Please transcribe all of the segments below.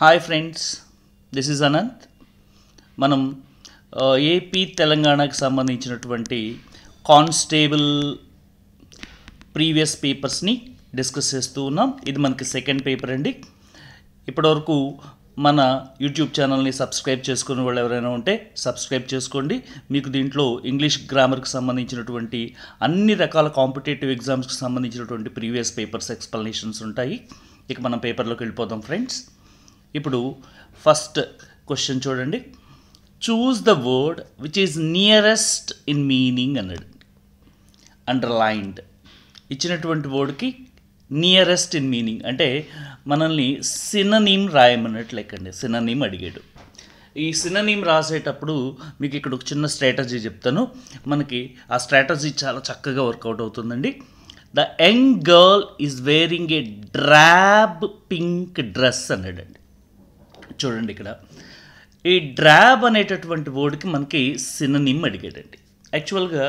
Hi friends this is Anant మనం AP తెలంగాణకు సంబంధించినటువంటి కానిస్టేబుల్ ప్రీవియస్ పేపర్స్ని డిస్కస్ చేస్తూ ఉన్నాం ఇది మనకి సెకండ్ పేపర్ అండి ఇప్పటివరకు మన యూట్యూబ్ ఛానల్ని సబ్స్క్రైబ్ చేసుకునే వాళ్ళు ఎవరైనా ఉంటే సబ్స్క్రైబ్ చేసుకోండి మీకు దీంట్లో ఇంగ్లీష్ గ్రామర్కి సంబంధించినటువంటి అన్ని రకాల కాంపిటేటివ్ ఎగ్జామ్స్కి సంబంధించినటువంటి ప్రీవియస్ పేపర్స్ ఎక్స్ప్లెనేషన్స్ ఉంటాయి ఇక మనం పేపర్లోకి వెళ్ళిపోదాం ఫ్రెండ్స్ ఇప్పుడు ఫస్ట్ క్వశ్చన్ చూడండి choose the word which is nearest in meaning అన్నాడు అండర్లైన్డ్ ఇచ్చినటువంటి వర్డ్కి నియరెస్ట్ ఇన్ మీనింగ్ అంటే మనల్ని సిననీమ్ రాయమన్నట్టు లెక్కండి సిననీమ్ అడిగాడు ఈ సిననీమ్ రాసేటప్పుడు మీకు ఇక్కడ ఒక చిన్న స్ట్రాటజీ చెప్తాను మనకి ఆ స్ట్రాటజీ చాలా చక్కగా వర్కౌట్ అవుతుందండి the young girl is wearing a drab pink dress అన్నాడండి చూడండి ఇక్కడ ఈ డ్రాబ్ అనేటటువంటి వర్డ్కి మనకి సిననిమ్ అడిగాడండి యాక్చువల్గా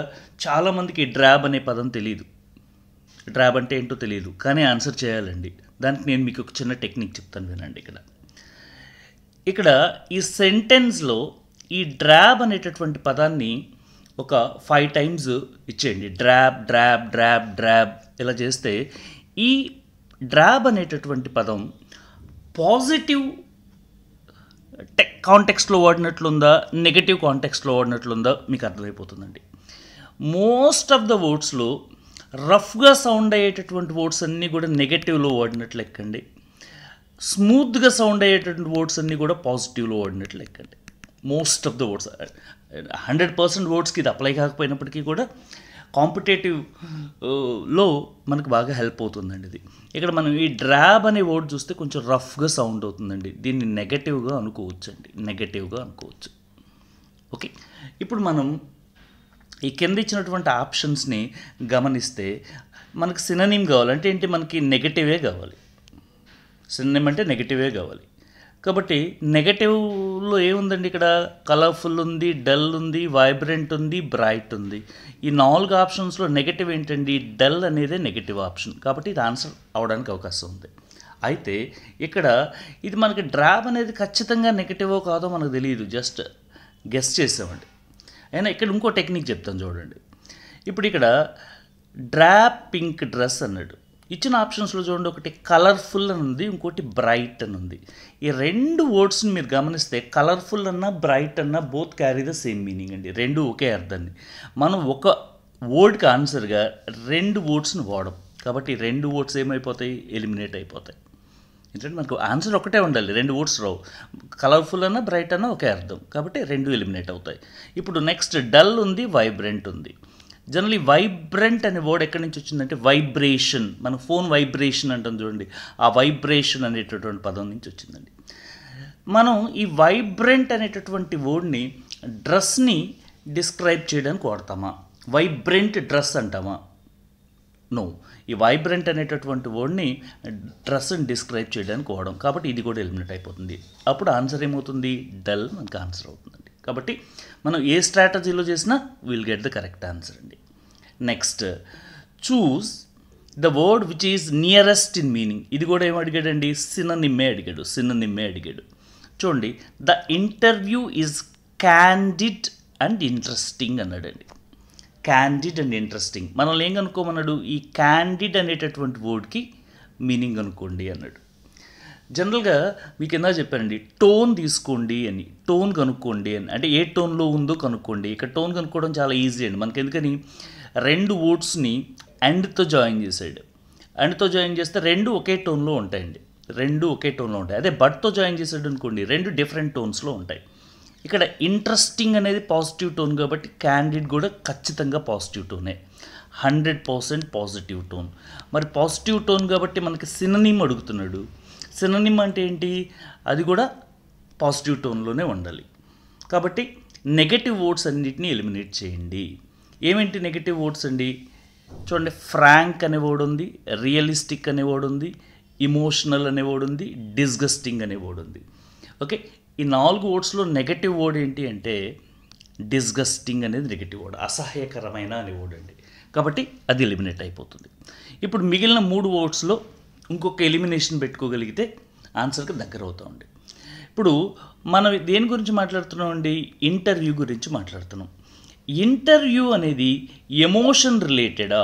చాలామందికి డ్రాబ్ అనే పదం తెలియదు డ్రాబ్ అంటే ఏంటో తెలియదు కానీ ఆన్సర్ చేయాలండి దానికి నేను మీకు ఒక చిన్న టెక్నిక్ చెప్తాను వినండి ఇక్కడ ఇక్కడ ఈ సెంటెన్స్లో ఈ డ్రాబ్ అనేటటువంటి పదాన్ని ఒక ఫైవ్ టైమ్స్ ఇచ్చేయండి డ్రాబ్ డ్రాబ్ డ్రాబ్ డ్రాబ్ ఇలా చేస్తే ఈ డ్రాబ్ అనేటటువంటి పదం పాజిటివ్ టెక్ కాంటెక్స్ట్లో వాడినట్లుందా నెగటివ్ కాంటెక్స్ట్లో వాడినట్లుందా మీకు అర్థమైపోతుందండి మోస్ట్ ఆఫ్ ద వర్డ్స్లో రఫ్గా సౌండ్ అయ్యేటటువంటి వర్డ్స్ అన్నీ కూడా నెగటివ్లో వాడినట్లు ఎక్కండి స్మూత్గా సౌండ్ అయ్యేటటువంటి వర్డ్స్ అన్నీ కూడా పాజిటివ్లో వాడినట్లు ఎక్కండి most of the words hundred percent వర్డ్స్కి ఇది అప్లై కాకపోయినప్పటికీ కూడా కాంపిటేటివ్ లో మనకు బాగా హెల్ప్ అవుతుందండి ఇది ఇక్కడ మనం ఈ డ్రాబ్ అనే వర్డ్ చూస్తే కొంచెం రఫ్గా సౌండ్ అవుతుందండి దీన్ని నెగటివ్గా అనుకోవచ్చు అండి నెగటివ్గా అనుకోవచ్చు ఓకే ఇప్పుడు మనం ఈ కింద ఇచ్చినటువంటి ఆప్షన్స్ని గమనిస్తే మనకు సిననీమ్ కావాలంటే ఏంటి మనకి నెగటివే కావాలి సిననీమ్ అంటే నెగటివే కావాలి కాబట్టి నెగటివ్లో ఏముందండి ఇక్కడ కలర్ఫుల్ ఉంది డల్ ఉంది వైబ్రెంట్ ఉంది బ్రైట్ ఉంది ఈ నాలుగు ఆప్షన్స్లో నెగటివ్ ఏంటండి డల్ అనేదే నెగటివ్ ఆప్షన్ కాబట్టి ఇది ఆన్సర్ అవడానికి అవకాశం ఉంది అయితే ఇక్కడ ఇది మనకి డ్రాబ్ అనేది ఖచ్చితంగా నెగటివో కాదో మనకు తెలియదు జస్ట్ గెస్ చేసామండి అయినా ఇక్కడ ఇంకో టెక్నిక్ చెప్తాను చూడండి ఇప్పుడు ఇక్కడ డ్రాప్ పింక్ డ్రెస్ అన్నాడు ఇచ్చిన ఆప్షన్స్లో చూడండి ఒకటి కలర్ఫుల్ అని ఉంది ఇంకోటి బ్రైట్ అని ఉంది ఈ రెండు వర్డ్స్ని మీరు గమనిస్తే కలర్ఫుల్ అన్న బ్రైట్ అన్న both carry the same meaning అండి రెండు ఒకే అర్థాన్ని మనం ఒక వర్డ్కి ఆన్సర్గా రెండు వర్డ్స్ని వాడం కాబట్టి రెండు వర్డ్స్ ఏమైపోతాయి ఎలిమినేట్ అయిపోతాయి ఏంటంటే మనకు ఆన్సర్ ఒకటే ఉండాలి రెండు వర్డ్స్ రావు కలర్ఫుల్ అన్న బ్రైట్ అన్న ఒకే అర్థం కాబట్టి రెండు ఎలిమినేట్ అవుతాయి ఇప్పుడు నెక్స్ట్ డల్ ఉంది వైబ్రెంట్ ఉంది జనరలీ వైబ్రెంట్ అనే వర్డ్ ఎక్కడి నుంచి వచ్చిందంటే వైబ్రేషన్ మన ఫోన్ వైబ్రేషన్ అంటాం చూడండి ఆ వైబ్రేషన్ అనేటటువంటి పదం నుంచి వచ్చిందండి మనం ఈ వైబ్రెంట్ అనేటటువంటి వర్డ్ని డ్రెస్ని డిస్క్రైబ్ చేయడానికి వాడతామా వైబ్రెంట్ డ్రెస్ అంటామా నో ఈ వైబ్రెంట్ అనేటటువంటి వర్డ్ని డ్రెస్ని డిస్క్రైబ్ చేయడానికి వాడడం కాబట్టి ఇది కూడా ఎలిమినేట్ అయిపోతుంది అప్పుడు ఆన్సర్ ఏమవుతుంది డల్ మనకు ఆన్సర్ అవుతుంది కాబట్టి మనం ఏ స్ట్రాటజీలో చేసినా will get the correct answer అండి next choose the word which is nearest in meaning ఇది కూడా ఏం అడిగాడండి నిమ్మే అడిగాడు నిమ్మే అడిగాడు చూడండి the interview is candid and interesting అన్నాడండి క్యాండిడ్ అండ్ ఇంట్రెస్టింగ్ మనల్ని ఏం కనుక్కోమన్నాడు ఈ క్యాండిడ్ అనేటటువంటి వర్డ్కి మీనింగ్ అనుకోండి అన్నాడు జనరల్గా మీకు ఎందా చెప్పారండి టోన్ తీసుకోండి అని టోన్ కనుక్కోండి అని అంటే ఏ టోన్లో ఉందో కనుక్కోండి ఇక్కడ టోన్ కనుక్కోవడం చాలా ఈజీ అండి మనకి ఎందుకని రెండు ఓట్స్ని అండ్తో జాయిన్ చేసాడు అండ్తో జాయిన్ చేస్తే రెండు ఒకే టోన్లో ఉంటాయండి రెండు ఒకే టోన్లో ఉంటాయి అదే బట్తో జాయిన్ చేసాడు అనుకోండి రెండు డిఫరెంట్ టోన్స్లో ఉంటాయి ఇక్కడ ఇంట్రెస్టింగ్ అనేది పాజిటివ్ టోన్ కాబట్టి క్యాండిడేట్ కూడా ఖచ్చితంగా పాజిటివ్ టోనే హండ్రెడ్ పర్సెంట్ పాజిటివ్ టోన్ మరి పాజిటివ్ టోన్ కాబట్టి మనకి సిననీమ్ అడుగుతున్నాడు సినోనిమ్ అంటే ఏంటి అది కూడా పాజిటివ్ టోన్లోనే ఉండాలి కాబట్టి నెగటివ్ వర్డ్స్ అన్నిటిని ఎలిమినేట్ చేయండి ఏమేంటి నెగటివ్ వర్డ్స్ అండి చూడండి ఫ్రాంక్ అనే వర్డ్ ఉంది రియలిస్టిక్ అనే వర్డ్ ఉంది ఇమోషనల్ అనే వర్డ్ ఉంది డిస్గస్టింగ్ అనే వర్డ్ ఉంది ఓకే ఈ నాలుగు వర్డ్స్లో నెగటివ్ వర్డ్ ఏంటి అంటే డిస్గస్టింగ్ అనేది నెగటివ్ వర్డ్ అసహ్యకరమైన అనే వర్డ్ అండి కాబట్టి అది ఎలిమినేట్ అయిపోతుంది ఇప్పుడు మిగిలిన మూడు వర్డ్స్లో ఇంకొక ఎలిమినేషన్ పెట్టుకోగలిగితే ఆన్సర్కి దగ్గర అవుతామండి ఇప్పుడు మనం దేని గురించి మాట్లాడుతున్నాం అండి ఇంటర్వ్యూ గురించి మాట్లాడుతున్నాం ఇంటర్వ్యూ అనేది ఎమోషన్ రిలేటెడా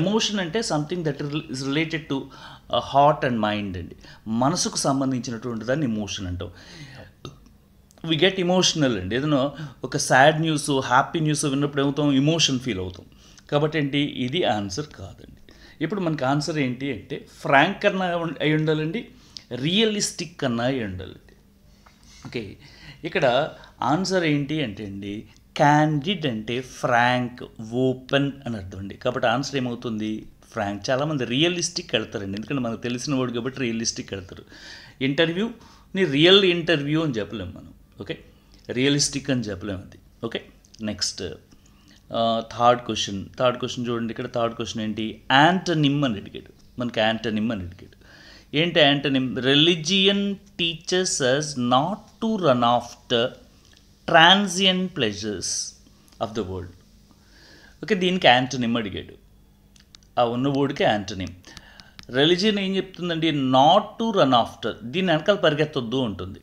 ఎమోషన్ అంటే something that is related to heart and mind అండి మనసుకు సంబంధించినటువంటి దాన్ని ఎమోషన్ అంటాం వి గెట్ ఇమోషనల్ అండి ఏదైనా ఒక సాడ్ న్యూస్ హ్యాపీ న్యూస్ విన్నప్పుడు ఏమవుతాం ఇమోషన్ ఫీల్ అవుతాం కాబట్టి ఏంటి ఇది ఆన్సర్ కాదండి ఇప్పుడు మనకు ఆన్సర్ ఏంటి అంటే ఫ్రాంక్ అన్నా అయి ఉండాలండి రియలిస్టిక్ అన్నా అయి ఉండాలండి ఓకే ఇక్కడ ఆన్సర్ ఏంటి అంటే అండి క్యాండిడ్ అంటే ఫ్రాంక్ ఓపెన్ అని అర్థం అండి కాబట్టి ఆన్సర్ ఏమవుతుంది ఫ్రాంక్ చాలామంది రియలిస్టిక్ వెళ్తారండి ఎందుకంటే మనకు తెలిసిన వాడు కాబట్టి రియలిస్టిక్ వెళ్తారు ఇంటర్వ్యూని రియల్ ఇంటర్వ్యూ అని చెప్పలేము మనం ఓకే రియలిస్టిక్ అని చెప్పలేము అది okay next third question third question చూడండి ఇక్కడ థర్డ్ క్వశ్చన్ ఏంటి యాంటనిమ్ అని అడిగాడు మనకి యాంటనిమ్ అని అడిగాడు ఏంటి antonym religion teachers us not to run after transient pleasures of the world okay దీనికి యాంటనిమ్ అడిగాడు ఆ ఉన్న వర్డ్కి యాంటనిమ్ రిలీజియన్ ఏం చెప్తుందండి నాట్ టు రన్ ఆఫ్టర్ దీని వెనకాల పరిగెత్తొద్దు ఉంటుంది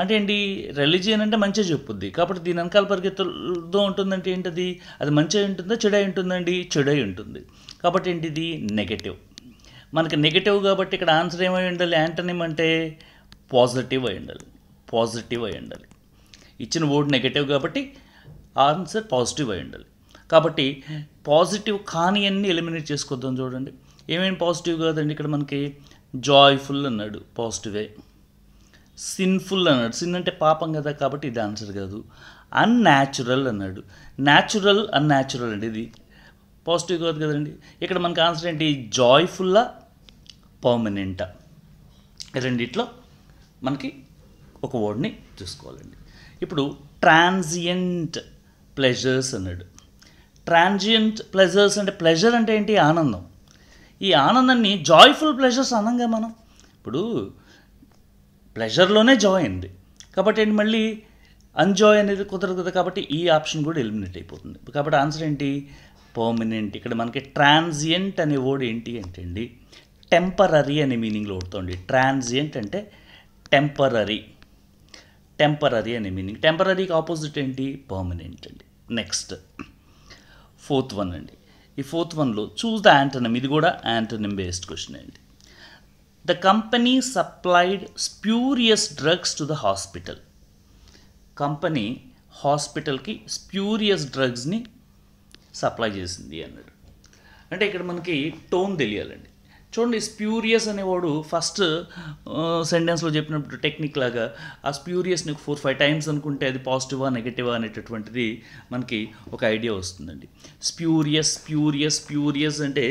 అంటే ఏంటి రిలీజియన్ అంటే మంచిగా చెప్పుద్ది కాబట్టి దీని వెనకాల పరిగెత్తుతో ఉంటుందంటే ఏంటది అది మంచిగా ఉంటుందా అయి ఉంటుందండి అయి ఉంటుంది కాబట్టి ఏంటిది నెగటివ్ మనకి నెగటివ్ కాబట్టి ఇక్కడ ఆన్సర్ ఏమై ఉండాలి యాంటనిమ్ అంటే పాజిటివ్ అయి ఉండాలి పాజిటివ్ అయి ఉండాలి ఇచ్చిన వర్డ్ నెగటివ్ కాబట్టి ఆన్సర్ పాజిటివ్ అయి ఉండాలి కాబట్టి పాజిటివ్ కాని అన్ని ఎలిమినేట్ చేసుకోద్దాం చూడండి ఏమేమి పాజిటివ్ కాదండి ఇక్కడ మనకి జాయ్ఫుల్ అన్నాడు పాజిటివే సిన్ఫుల్ అన్నాడు సిన్ అంటే పాపం కదా కాబట్టి ఇది ఆన్సర్ కాదు అన్నాచురల్ అన్నాడు న్యాచురల్ అన్నాచురల్ అండి ఇది పాజిటివ్ కాదు కదండి ఇక్కడ మనకు ఆన్సర్ ఏంటి జాయ్ఫుల్లా పర్మనెంటా రెండిట్లో మనకి ఒక వర్డ్ని చూసుకోవాలండి ఇప్పుడు ట్రాన్సియంట్ ప్లెజర్స్ అన్నాడు ట్రాన్సియంట్ ప్లెజర్స్ అంటే ప్లెజర్ అంటే ఏంటి ఆనందం ఈ ఆనందాన్ని జాయ్ఫుల్ ప్లెజర్స్ అనంగా మనం ఇప్పుడు ప్లెజర్లోనే జాయ్ అయింది కాబట్టి ఏంటి మళ్ళీ అన్జాయ్ అనేది కుదరదు కదా కాబట్టి ఈ ఆప్షన్ కూడా ఎలిమినేట్ అయిపోతుంది కాబట్టి ఆన్సర్ ఏంటి పర్మనెంట్ ఇక్కడ మనకి ట్రాన్సియంట్ అనే వర్డ్ ఏంటి అంటే అండి టెంపరీ అనే మీనింగ్లో వడుతుంది ట్రాన్సియంట్ అంటే టెంపరీ టెంపరీ అనే మీనింగ్ టెంపరీకి ఆపోజిట్ ఏంటి పర్మనెంట్ అండి నెక్స్ట్ ఫోర్త్ వన్ అండి ఈ ఫోర్త్ వన్లో చూస్ ద యాంటనమ్ ఇది కూడా యాంటనమ్ బేస్డ్ క్వశ్చన్ అండి the company supplied spurious drugs to the hospital. Company హాస్పిటల్కి స్ప్యూరియస్ డ్రగ్స్ని సప్లై చేసింది అన్నాడు అంటే ఇక్కడ మనకి టోన్ తెలియాలండి చూడండి స్ప్యూరియస్ అనేవాడు ఫస్ట్ సెంటెన్స్లో చెప్పినప్పుడు టెక్నిక్ లాగా ఆ స్ప్యూరియస్ నీకు ఫోర్ ఫైవ్ టైమ్స్ అనుకుంటే అది పాజిటివా నెగిటివా అనేటటువంటిది మనకి ఒక ఐడియా వస్తుందండి స్ప్యూరియస్ ప్యూరియస్ ప్యూరియస్ అంటే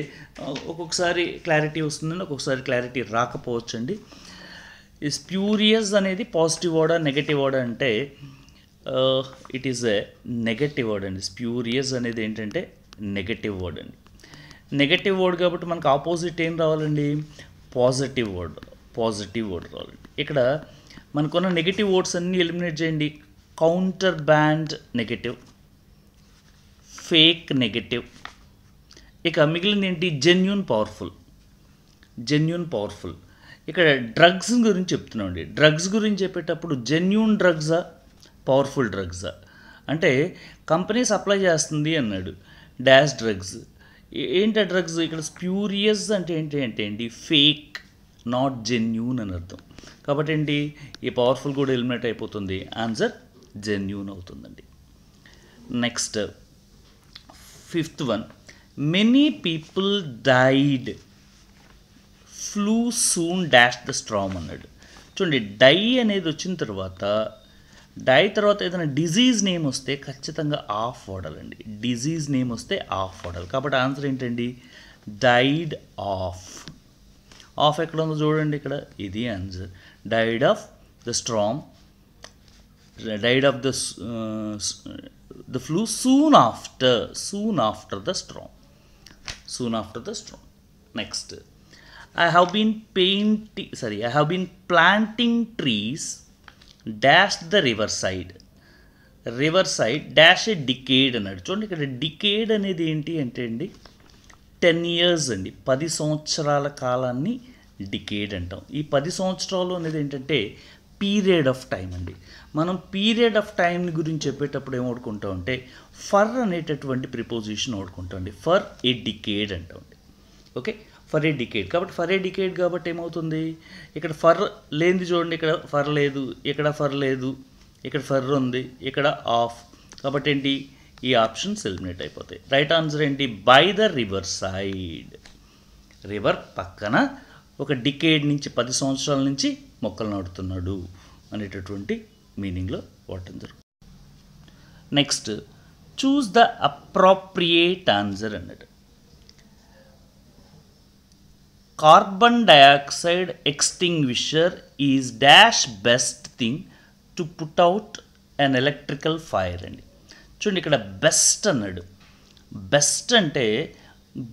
ఒక్కొక్కసారి క్లారిటీ వస్తుందండి ఒక్కొక్కసారి క్లారిటీ రాకపోవచ్చండి ఈ స్ప్యూరియస్ అనేది పాజిటివ్ వాడా నెగిటివ్ వాడా అంటే it is a negative word అండి స్ప్యూరియస్ అనేది ఏంటంటే నెగటివ్ వర్డ్ అండి నెగటివ్ వర్డ్ కాబట్టి మనకు ఆపోజిట్ ఏం రావాలండి పాజిటివ్ వర్డ్ పాజిటివ్ వర్డ్ రావాలండి ఇక్కడ మనకున్న నెగిటివ్ వర్డ్స్ అన్నీ ఎలిమినేట్ చేయండి contraband negative fake negative ఇక మిగిలింది ఏంటి జెన్యున్ పవర్ఫుల్ జెన్యున్ పవర్ఫుల్ ఇక్కడ డ్రగ్స్ గురించి చెప్తున్నామండి డ్రగ్స్ గురించి చెప్పేటప్పుడు జెన్యున్ డ్రగ్సా పవర్ఫుల్ డ్రగ్సా అంటే కంపెనీ సప్లై చేస్తుంది అన్నాడు డాష్ డ్రగ్స్ ఏంటి ఆ డ్రగ్స్ ఇక్కడ స్ప్యూరియస్ అంటే ఏంటి అంటే అండి ఫేక్ నాట్ జెన్యూన్ అని అర్థం కాబట్టి అండి ఈ పవర్ఫుల్ కూడా ఎలిమినేట్ అయిపోతుంది ఆన్సర్ జెన్యూన్ అవుతుందండి next fifth one many people died flu soon dash the storm అన్నాడు చూడండి డై అనేది వచ్చిన తర్వాత డై తర్వాత ఏదైనా డిజీజ్ నేమ్ వస్తే ఖచ్చితంగా ఆఫ్ ఓడల్ అండి డిజీజ్ నేమ్ వస్తే ఆఫ్ ఓడల్ కాబట్టి ఆన్సర్ ఏంటండి డైడ్ ఆఫ్ ఆఫ్ ఎక్కడ ఉందో చూడండి ఇక్కడ ఇది answer died of the strong died of the the flu soon after soon after the strong soon after the strong next I have been painting sorry I have been planting trees dash the river side river side dash decade అన్నాడు చూడండి ఇక్కడ decade అనేది ఏంటి అంటే అండి ten years అండి పది సంవత్సరాల కాలాన్ని డికేడ్ అంటాం ఈ పది సంవత్సరాలు అనేది ఏంటంటే పీరియడ్ ఆఫ్ టైం అండి మనం పీరియడ్ ఆఫ్ టైం గురించి చెప్పేటప్పుడు ఏం వాడుకుంటాం అంటే ఫర్ అనేటటువంటి ప్రిపోజిషన్ ఓడుకుంటాం అండి ఫర్ ఏ డికేడ్ అంటాం అండి ఓకే ఫర్ ఏ డికేడ్ కాబట్టి ఫర్ ఏ డికేడ్ కాబట్టి ఏమవుతుంది ఇక్కడ ఫర్ లేనిది చూడండి ఇక్కడ ఫర్ లేదు ఇక్కడ ఫర్ లేదు ఇక్కడ ఫర్ ఉంది ఇక్కడ ఆఫ్ కాబట్టి ఏంటి ఈ ఆప్షన్స్ సెలిమినేట్ అయిపోతాయి రైట్ ఆన్సర్ ఏంటి by the river side river పక్కన ఒక డికేడ్ నుంచి పది సంవత్సరాల నుంచి మొక్కలు నాటుతున్నాడు అనేటటువంటి మీనింగ్లో వాడటం జరుగుతుంది next choose the appropriate answer అన్నట్టు carbon dioxide extinguisher is dash best thing to put out an electrical fire అండి చూడండి ఇక్కడ బెస్ట్ అన్నాడు బెస్ట్ అంటే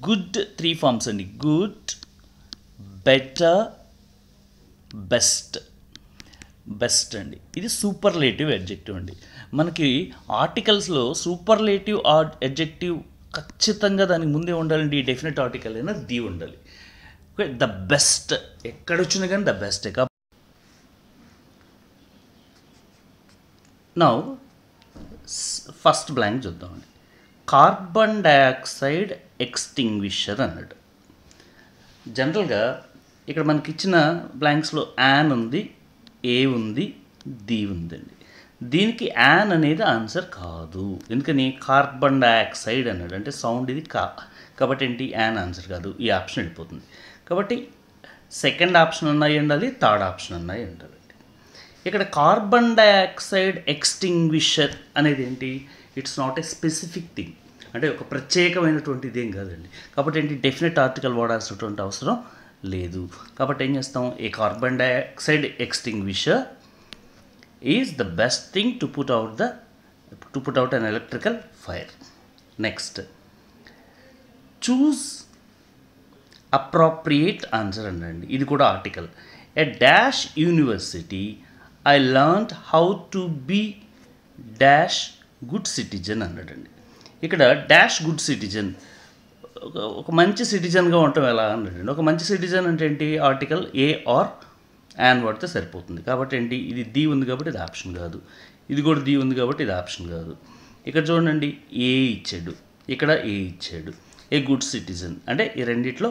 గుడ్ త్రీ ఫార్మ్స్ అండి గుడ్ బెటర్ బెస్ట్ బెస్ట్ అండి ఇది సూపర్లేటివ్ ఎడ్జెక్టివ్ అండి మనకి ఆర్టికల్స్లో సూపర్లేటివ్ ఎడ్జెక్టివ్ ఖచ్చితంగా దానికి ముందే ఉండాలండి ఈ డెఫినెట్ ఆర్టికల్ అయినా ది ఉండాలి ద బెస్ట్ ఎక్కడ వచ్చింది కానీ the best now first blank చూద్దామండి కార్బన్ డైఆక్సైడ్ ఎక్స్టింగ్విషర్ అన్నాడు జనరల్గా ఇక్కడ మనకి ఇచ్చిన బ్లాంక్స్లో యాన్ ఉంది ఏ ఉంది ది ఉందండి దీనికి యాన్ అనేది ఆన్సర్ కాదు ఎందుకని కార్బన్ డైఆక్సైడ్ అన్నాడు అంటే సౌండ్ ఇది కా కాబట్టి ఏంటి యాన్ ఆన్సర్ కాదు ఈ ఆప్షన్ వెళ్ళిపోతుంది కాబట్టి సెకండ్ ఆప్షన్ ఉన్నాయి ఉండాలి థర్డ్ ఆప్షన్ ఉన్నాయి ఉండాలి ఇక్కడ కార్బన్ డయాక్సైడ్ ఎక్స్టింగ్విషర్ అనేది ఏంటి it's not a specific thing అంటే ఒక ప్రత్యేకమైనటువంటిది ఏం కాదండి కాబట్టి ఏంటి డెఫినెట్ ఆర్టికల్ వాడాల్సినటువంటి అవసరం లేదు కాబట్టి ఏం చేస్తాం a carbon dioxide extinguisher is the best thing to put out the to put out an electrical fire next choose appropriate answer అండి ఇది కూడా article a dash university I learn how to be dash good citizen అన్నాడండి ఇక్కడ dash good citizen ఒక మంచి సిటిజన్గా ఉండటం ఎలా అన్నాడు ఒక మంచి సిటిజన్ అంటే ఏంటి ఆర్టికల్ ఏ ఆర్ యాన్ వాడితే సరిపోతుంది కాబట్టి ఏంటి ఇది ది ఉంది కాబట్టి ఇది ఆప్షన్ కాదు ఇది కూడా ది ఉంది కాబట్టి ఇది ఆప్షన్ కాదు ఇక్కడ చూడండి ఏ ఇచ్చాడు ఇక్కడ ఏ ఇచ్చాడు ఏ గుడ్ సిటిజన్ అంటే ఈ రెండిట్లో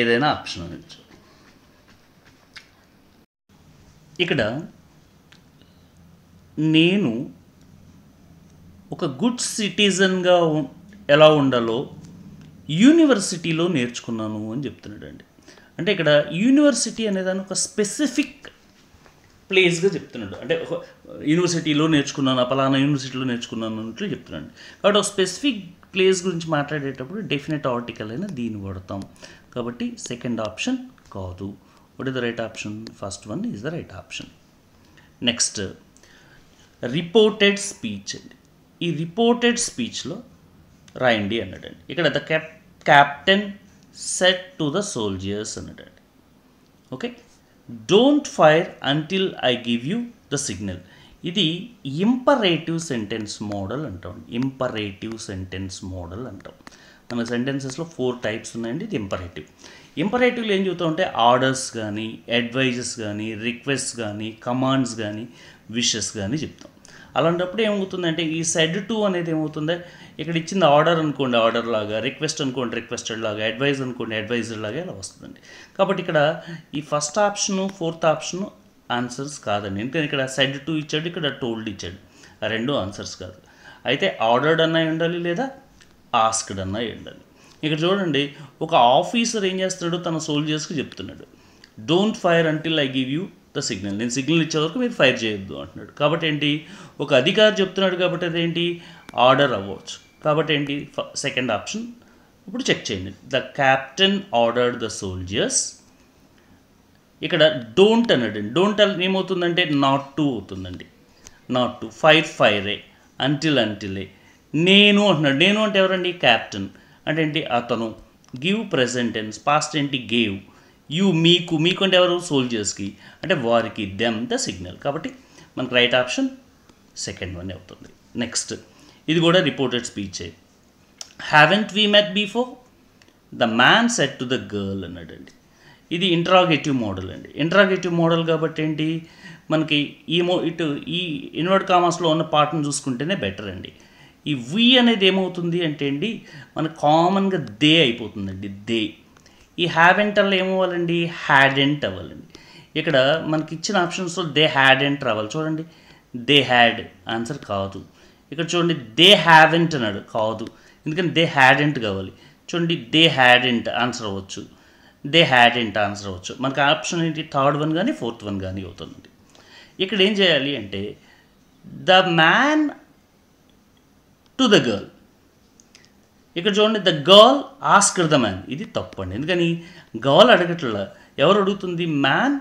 ఏదైనా ఆప్షన్ అనొచ్చు ఇక్కడ నేను ఒక గుడ్ సిటిజన్గా ఎలా ఉండాలో యూనివర్సిటీలో నేర్చుకున్నాను అని చెప్తున్నాడు అండి అంటే ఇక్కడ యూనివర్సిటీ అనేదాన్ని ఒక స్పెసిఫిక్ ప్లేస్గా చెప్తున్నాడు అంటే ఒక యూనివర్సిటీలో నేర్చుకున్నాను పలానా యూనివర్సిటీలో నేర్చుకున్నాను అన్నట్లు చెప్తున్నాడు కాబట్టి ఒక స్పెసిఫిక్ ప్లేస్ గురించి మాట్లాడేటప్పుడు డెఫినెట్ ఆర్టికల్ అయినా దీన్ని వాడతాం కాబట్టి సెకండ్ ఆప్షన్ కాదు what is the right option first one is the right option next reported speech అండి ఈ రిపోర్టెడ్ స్పీచ్లో రాయండి అన్నాడండి ఇక్కడ the cap captain said to the soldiers అన్నాడండి okay don't fire until I give you the signal ఇది imperative sentence model అంటాం imperative sentence model అంటాం మన సెంటెన్సెస్లో ఫోర్ టైప్స్ ఉన్నాయండి ఇది ఇంపరేటివ్ ఇంపరేటివ్లు ఏం చూస్తూ ఉంటే ఆర్డర్స్ కానీ అడ్వైజెస్ కానీ రిక్వెస్ట్ కానీ కమాండ్స్ కానీ విషెస్ కానీ చెప్తాం అలాంటప్పుడు ఏమవుతుందంటే ఈ సెడ్ టూ అనేది ఏమవుతుంది ఇక్కడ ఇచ్చింది ఆర్డర్ అనుకోండి ఆర్డర్ లాగా రిక్వెస్ట్ అనుకోండి రిక్వెస్టెడ్ లాగా అడ్వైజ్ అనుకోండి అడ్వైజర్ లాగా ఇలా వస్తుందండి కాబట్టి ఇక్కడ ఈ first option fourth option answers కాదండి ఎందుకంటే ఇక్కడ సెడ్ టూ ఇచ్చాడు ఇక్కడ టోల్డ్ ఇచ్చాడు రెండు ఆన్సర్స్ కాదు అయితే ఆర్డర్డ్ అన్నవి ఉండాలి లేదా ఆస్క్డ్ అన్న ఏంటని ఇక్కడ చూడండి ఒక ఆఫీసర్ ఏం చేస్తున్నాడు తన సోల్జర్స్కి చెప్తున్నాడు don't fire until I give you the signal నేను సిగ్నల్ ఇచ్చే వరకు మీరు ఫైర్ చేయొద్దు అంటున్నాడు కాబట్టి ఏంటి ఒక అధికారి చెప్తున్నాడు కాబట్టి అదేంటి ఆర్డర్ అవ్వచ్చు కాబట్టి ఏంటి సెకండ్ ఆప్షన్ ఇప్పుడు చెక్ చేయండి the captain ordered the soldiers ఇక్కడ డోంట్ అన్నాడు డోంట్ ఏమవుతుందంటే నాట్ టు అవుతుందండి నాట్ టు ఫైర్ ఫైరే అంటిల్ అంటిలే నేను అంటున్నాడు నేను అంటే ఎవరండి క్యాప్టెన్ అంటే ఏంటి అతను గివ్ ప్రెజెంట్ అండ్ పాస్ట్ ఏంటి గేవ్ యూ మీకు మీకు అంటే ఎవరు సోల్జర్స్కి అంటే వారికి దెమ్ ద సిగ్నల్ కాబట్టి మనకు రైట్ ఆప్షన్ సెకండ్ వన్ అవుతుంది నెక్స్ట్ ఇది కూడా రిపోర్టెడ్ స్పీచే haven't we met before the man said to the girl అన్నాడండి ఇది ఇంట్రాగేటివ్ మోడల్ అండి ఇంట్రాగేటివ్ మోడల్ కాబట్టి ఏంటి మనకి ఈ మో ఇటు ఈ ఇన్వర్డ్ కామర్స్లో ఉన్న పార్ట్ని చూసుకుంటేనే బెటర్ అండి ఈ వి అనేది ఏమవుతుంది అంటే అండి మన కామన్గా దే అయిపోతుందండి దే ఈ హ్యావ్ ఎంటర్లో ఏమవ్వాలండి హ్యాడ్ ఎంట్ అవ్వాలండి ఇక్కడ మనకి ఇచ్చిన ఆప్షన్స్లో దే హ్యాడ్ ఎంట్ అవ్వాలి చూడండి దే హ్యాడ్ ఆన్సర్ కాదు ఇక్కడ చూడండి దే హ్యావ్ ఎంట్ అన్నాడు కాదు ఎందుకంటే దే హ్యాడ్ ఎంట్ కావాలి చూడండి దే హ్యాడ్ ఎంట్ ఆన్సర్ అవ్వచ్చు దే హ్యాడ్ ఎంట్ ఆన్సర్ అవ్వచ్చు మనకి ఆప్షన్ ఏంటి థర్డ్ వన్ కానీ ఫోర్త్ వన్ కానీ అవుతుందండి ఇక్కడ ఏం చేయాలి అంటే the man to the girl ఇక్కడ చూడండి the girl asked the man ఇది తప్పండి ఎందుకని గర్ల్ అడగట్లా ఎవరు అడుగుతుంది మ్యాన్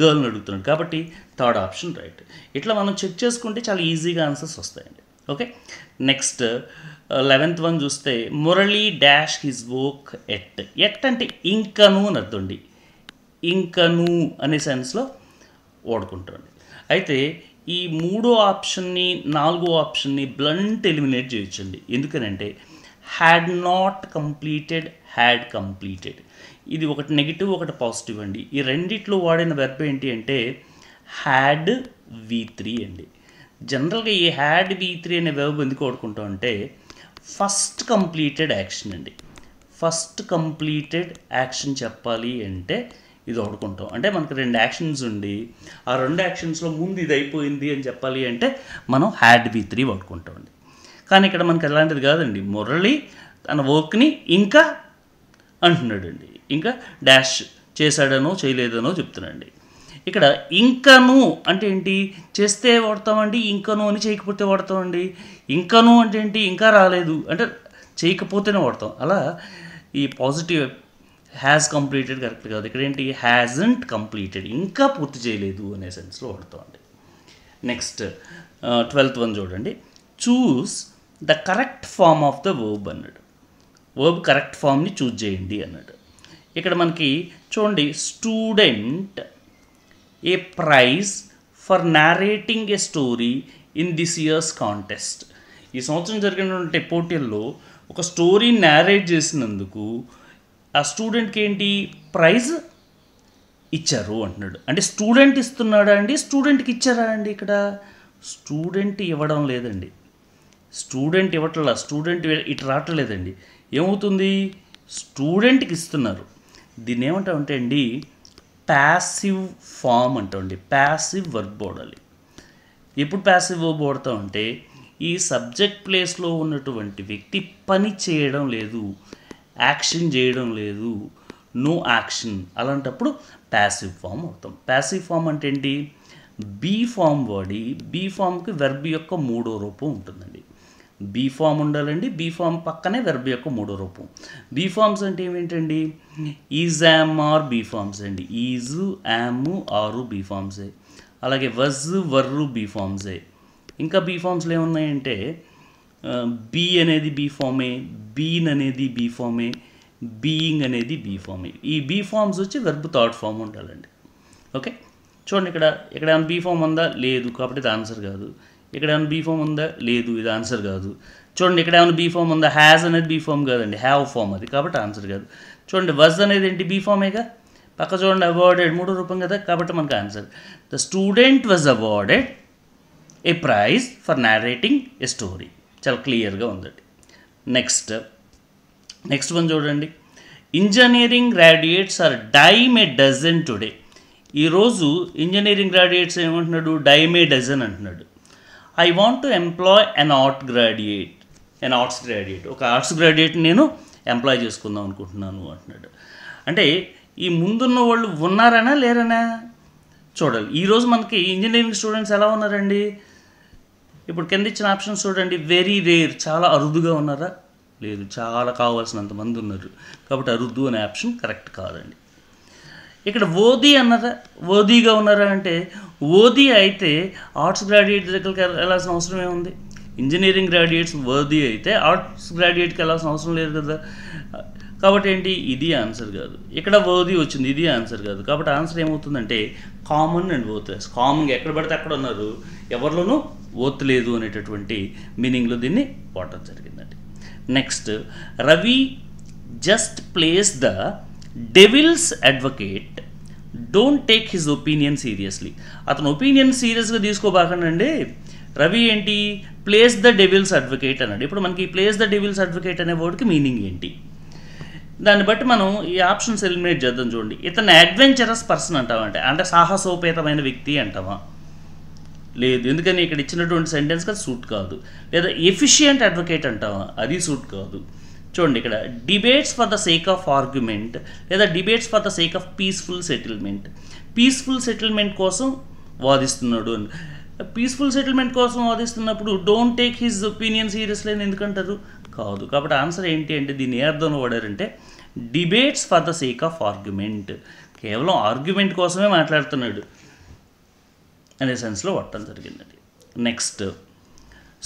గర్ల్ని అడుగుతున్నాడు కాబట్టి థర్డ్ ఆప్షన్ రైట్ ఇట్లా మనం చెక్ చేసుకుంటే చాలా ఈజీగా ఆన్సర్స్ వస్తాయండి ఓకే నెక్స్ట్ లెవెన్త్ వన్ చూస్తే Murali dash his book at at అంటే ఇంకను అని అండి ఇంకను అనే సెన్స్లో వాడుకుంటుంది అయితే ఈ మూడో ఆప్షన్ని నాలుగో ఆప్షన్ని బ్లంట్ ఎలిమినేట్ చేయొచ్చండి ఎందుకనంటే had not completed had completed ఇది ఒకటి నెగిటివ్ ఒకటి పాజిటివ్ అండి ఈ రెండిట్లో వాడిన వెర్బ్ ఏంటి అంటే హ్యాడ్ వి త్రీ అండి జనరల్గా ఈ హ్యాడ్ వి త్రీ అనే వెర్బ్ ఎందుకు వాడుకుంటాం అంటే ఫస్ట్ కంప్లీటెడ్ యాక్షన్ అండి ఫస్ట్ కంప్లీటెడ్ యాక్షన్ చెప్పాలి అంటే ఇది అనుకుంటాం అంటే మనకి రెండు యాక్షన్స్ ఉండి ఆ రెండు యాక్షన్స్లో ముందు ఇది అయిపోయింది అని చెప్పాలి అంటే మనం హ్యాడ్ బి త్రీ వాడుకుంటాం కానీ ఇక్కడ మనకి అలాంటిది కాదండి మురళి తన వర్క్ని ఇంకా అంటున్నాడండి ఇంకా డాష్ చేశాడనో చేయలేదనో చెప్తున్నాడు ఇక్కడ ఇంకాను అంటే ఏంటి చేస్తే వాడతామండి ఇంకాను అని చేయకపోతే వాడతామండి ఇంకాను అంటే ఏంటి ఇంకా రాలేదు అంటే చేయకపోతేనే వాడతాం అలా ఈ పాజిటివ్ హ్యాస్ కంప్లీటెడ్ కరెక్ట్ కాదు ఇక్కడ ఏంటి హ్యాజంట్ కంప్లీటెడ్ ఇంకా పూర్తి చేయలేదు అనే సెన్స్లో వాడుతుంది నెక్స్ట్ ట్వెల్త్ వన్ చూడండి choose the correct form of the verb అన్నాడు వర్బ్ కరెక్ట్ ఫామ్ని చూజ్ చేయండి అన్నాడు ఇక్కడ మనకి చూడండి student a prize for narrating a story in this year's contest ఈ సంవత్సరం జరిగినటువంటి పోటీల్లో ఒక స్టోరీ నారేట్ చేసినందుకు ఆ స్టూడెంట్కి ఏంటి ప్రైజ్ ఇచ్చారు అంటున్నాడు అంటే స్టూడెంట్ ఇస్తున్నాడా అండి స్టూడెంట్కి ఇచ్చారా అండి ఇక్కడ స్టూడెంట్ ఇవ్వడం లేదండి స్టూడెంట్ ఇవ్వట్లా స్టూడెంట్ ఇటు రావట్లేదండి ఏమవుతుంది స్టూడెంట్కి ఇస్తున్నారు దీన్ని ఏమంటామంటే అండి ప్యాసివ్ ఫామ్ అంటామండి ప్యాసివ్ వర్క్ బోడాలి ఎప్పుడు ప్యాసివ్ వర్బ్ ఉంటే ఈ సబ్జెక్ట్ ప్లేస్లో ఉన్నటువంటి వ్యక్తి పని చేయడం లేదు యాక్షన్ చేయడం లేదు నో యాక్షన్ అలాంటప్పుడు ప్యాసివ్ ఫామ్ అవుతాం ప్యాసివ్ ఫామ్ అంటే ఏంటి బీ ఫామ్ వాడి బీ ఫామ్కి వెర్బ్ యొక్క మూడో రూపం ఉంటుందండి బీ ఫామ్ ఉండాలండి బీ ఫామ్ పక్కనే వెర్బ్ యొక్క మూడో రూపం బీ ఫామ్స్ అంటే ఏమిటండి is am are be forms అండి ఈజు యామ్ ఆరు బీ ఫామ్సే అలాగే వజ్ వర్రు బీ ఫామ్సే ఇంకా బీ ఫామ్స్లో ఏమున్నాయంటే బీ uh, అనేది బీ ఫామే బీన్ అనేది బీ ఫామే బీయింగ్ అనేది బీ ఫామే ఈ బీ ఫామ్స్ వచ్చి వెర్బ్ థర్డ్ ఫామ్ ఉండాలండి ఓకే చూడండి ఇక్కడ ఇక్కడ ఏమైనా బీ ఫామ్ ఉందా లేదు కాబట్టి ఇది ఆన్సర్ కాదు ఇక్కడ ఏమైనా బీ ఫామ్ ఉందా లేదు ఇది ఆన్సర్ కాదు చూడండి ఇక్కడ ఏమైనా బీ ఫామ్ ఉందా హ్యాస్ అనేది బీ ఫామ్ కాదండి హ్యావ్ ఫామ్ అది కాబట్టి ఆన్సర్ కాదు చూడండి వజ్ అనేది ఏంటి బీ ఫామేగా పక్క చూడండి అవార్డెడ్ మూడో రూపం కదా కాబట్టి మనకు answer the student was awarded a prize for narrating a story చాలా క్లియర్గా ఉందండి నెక్స్ట్ నెక్స్ట్ వన్ చూడండి engineering graduates are dime a dozen today ఈరోజు ఇంజనీరింగ్ గ్రాడ్యుయేట్స్ ఏమంటున్నాడు డైమ్ ఏ డజన్ అంటున్నాడు I want to employ an art graduate an arts graduate ఒక arts graduate నేను employ చేసుకుందాం అనుకుంటున్నాను అంటున్నాడు అంటే ఈ ముందున్న వాళ్ళు ఉన్నారనా లేరనా చూడాలి ఈరోజు మనకి ఇంజనీరింగ్ స్టూడెంట్స్ ఎలా ఉన్నారండి ఇప్పుడు కింద ఇచ్చిన ఆప్షన్స్ చూడండి వెరీ రేర్ చాలా అరుదుగా ఉన్నారా లేదు చాలా కావాల్సినంత మంది ఉన్నారు కాబట్టి అరుదు అనే ఆప్షన్ కరెక్ట్ కాదండి ఇక్కడ ఓది అన్నారా ఓదిగా ఉన్నారా అంటే ఓది అయితే ఆర్ట్స్ గ్రాడ్యుయేట్ దగ్గరికి వెళ్ళాల్సిన అవసరం ఏముంది ఇంజనీరింగ్ గ్రాడ్యుయేట్స్ ఓది అయితే ఆర్ట్స్ గ్రాడ్యుయేట్కి వెళ్ళాల్సిన అవసరం లేదు కదా కాబట్టి ఏంటి ఇది ఆన్సర్ కాదు ఇక్కడ ఓది వచ్చింది ఇది ఆన్సర్ కాదు కాబట్టి ఆన్సర్ ఏమవుతుందంటే కామన్ అండ్ ఓత్ కామన్గా ఎక్కడ పడితే అక్కడ ఉన్నారు ఎవరిలోనూ ఓత్ లేదు అనేటటువంటి మీనింగ్లో దీన్ని వాడటం జరిగిందండి next Ravi just plays the devil's advocate don't take his opinion seriously అతను ఒపీనియన్ సీరియస్గా తీసుకోబాకండి రవి ఏంటి ప్లేస్ ద డెవిల్స్ అడ్వకేట్ అన్నాడు ఇప్పుడు మనకి ప్లేస్ ద డెవిల్స్ అడ్వకేట్ అనే వర్డ్కి మీనింగ్ ఏంటి దాన్ని బట్టి మనం ఈ ఆప్షన్స్ ఎలిమినేట్ చేద్దాం చూడండి ఇతను అడ్వెంచరస్ పర్సన్ అంటామంటే అంటే సాహసోపేతమైన వ్యక్తి అంటామా లేదు ఎందుకని ఇక్కడ ఇచ్చినటువంటి సెంటెన్స్గా సూట్ కాదు లేదా ఎఫిషియంట్ అడ్వకేట్ అంటావా అది సూట్ కాదు చూడండి ఇక్కడ debates for the sake of argument లేదా debates for the sake of peaceful settlement peaceful settlement కోసం వాదిస్తున్నాడు అని పీస్ఫుల్ సెటిల్మెంట్ కోసం వాదిస్తున్నప్పుడు don't take his opinion seriously అని ఎందుకంటారు కాదు కాబట్టి ఆన్సర్ ఏంటి అంటే దీన్ని ఏ అర్థం వాడారంటే debates for the sake of argument కేవలం ఆర్గ్యుమెంట్ కోసమే మాట్లాడుతున్నాడు అనే సెన్స్లో వాడటం జరిగిందండి next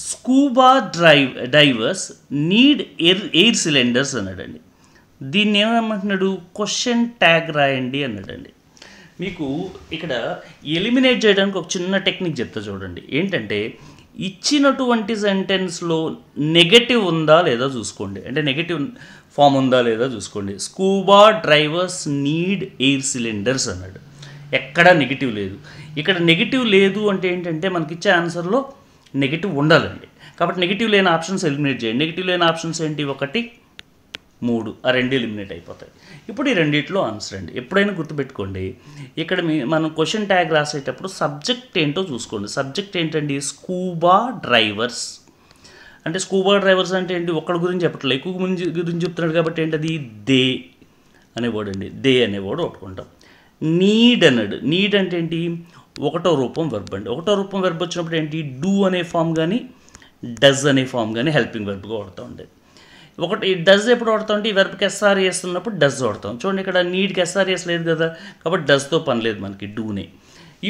scuba drive divers need air air cylinders అన్నాడండి దీన్ని ఏమంటున్నాడు క్వశ్చన్ ట్యాగ్ రాయండి అన్నాడండి మీకు ఇక్కడ ఎలిమినేట్ చేయడానికి ఒక చిన్న టెక్నిక్ చెప్తా చూడండి ఏంటంటే ఇచ్చినటువంటి సెంటెన్స్లో నెగటివ్ ఉందా లేదా చూసుకోండి అంటే నెగటివ్ ఫామ్ ఉందా లేదా చూసుకోండి scuba drivers need air cylinders అన్నాడు ఎక్కడా నెగిటివ్ లేదు ఇక్కడ నెగిటివ్ లేదు అంటే ఏంటంటే మనకి ఇచ్చే ఆన్సర్లో నెగిటివ్ ఉండాలండి కాబట్టి నెగిటివ్ లేని ఆప్షన్స్ ఎలిమినేట్ చేయండి నెగిటివ్ లేని ఆప్షన్స్ ఏంటి ఒకటి మూడు ఆ రెండు ఎలిమినేట్ అయిపోతాయి ఇప్పుడు ఈ రెండిట్లో ఆన్సర్ అండి ఎప్పుడైనా గుర్తుపెట్టుకోండి ఇక్కడ మీ మనం క్వశ్చన్ ట్యాగ్ రాసేటప్పుడు సబ్జెక్ట్ ఏంటో చూసుకోండి సబ్జెక్ట్ ఏంటండి స్కూబా డ్రైవర్స్ అంటే స్కూబా డ్రైవర్స్ అంటే ఏంటి ఒక్కడి గురించి చెప్పట్లేదు ఎక్కువ గురించి గురించి చెప్తున్నాడు కాబట్టి ఏంటది దే అనే వర్డ్ అండి దే అనే వర్డ్ ఒప్పుకుంటాం నీడ్ అన్నాడు నీడ్ అంటే ఏంటి ఒకటో రూపం వెర్బ్ అండి ఒకటో రూపం వెర్బ్ వచ్చినప్పుడు ఏంటి డూ అనే ఫామ్ కానీ డజ్ అనే ఫామ్ కానీ హెల్పింగ్ వెర్బ్గా వాడుతూ ఉండేది ఒకటి డజ్ ఎప్పుడు e వాడుతాం ఈ వెర్బ్కి ఎస్ఆర్ఎస్ ఉన్నప్పుడు డజ్ వాడతాం చూడండి ఇక్కడ నీట్కి ఎస్ఆర్ఎస్ e లేదు కదా కాబట్టి డజ్తో పని లేదు మనకి డూనే